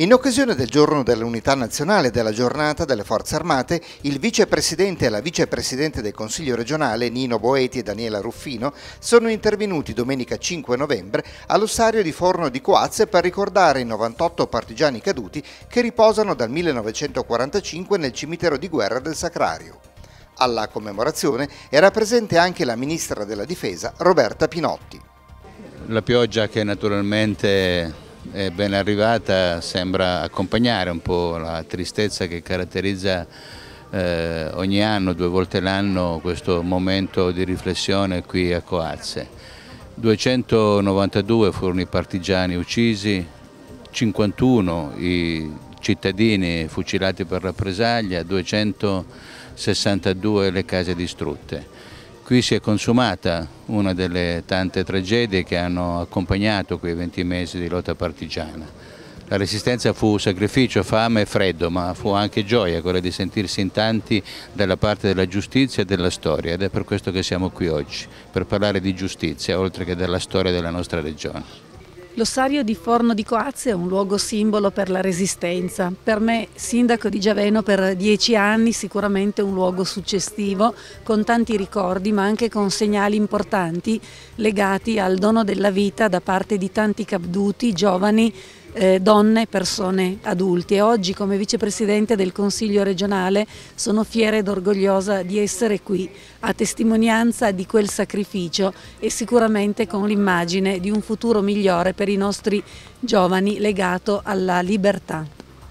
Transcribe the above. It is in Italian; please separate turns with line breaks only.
In occasione del giorno dell'unità nazionale della giornata delle forze armate, il vicepresidente e la vicepresidente del Consiglio regionale Nino Boeti e Daniela Ruffino sono intervenuti domenica 5 novembre all'ossario di Forno di Coazze per ricordare i 98 partigiani caduti che riposano dal 1945 nel cimitero di guerra del Sacrario. Alla commemorazione era presente anche la ministra della difesa Roberta Pinotti.
La pioggia che naturalmente è ben arrivata sembra accompagnare un po' la tristezza che caratterizza eh, ogni anno, due volte l'anno, questo momento di riflessione qui a Coazze. 292 furono i partigiani uccisi, 51 i cittadini fucilati per rappresaglia, 262 le case distrutte. Qui si è consumata una delle tante tragedie che hanno accompagnato quei 20 mesi di lotta partigiana. La resistenza fu sacrificio, fame e freddo, ma fu anche gioia quella di sentirsi in tanti dalla parte della giustizia e della storia ed è per questo che siamo qui oggi, per parlare di giustizia oltre che della storia della nostra regione.
L'ossario di Forno di Coazze è un luogo simbolo per la resistenza. Per me, sindaco di Giaveno per dieci anni, sicuramente un luogo successivo, con tanti ricordi, ma anche con segnali importanti legati al dono della vita da parte di tanti capduti, giovani, eh, donne e persone adulti e oggi come vicepresidente del Consiglio regionale sono fiera ed orgogliosa di essere qui a testimonianza di quel sacrificio e sicuramente con l'immagine di un futuro migliore per i nostri giovani legato alla libertà.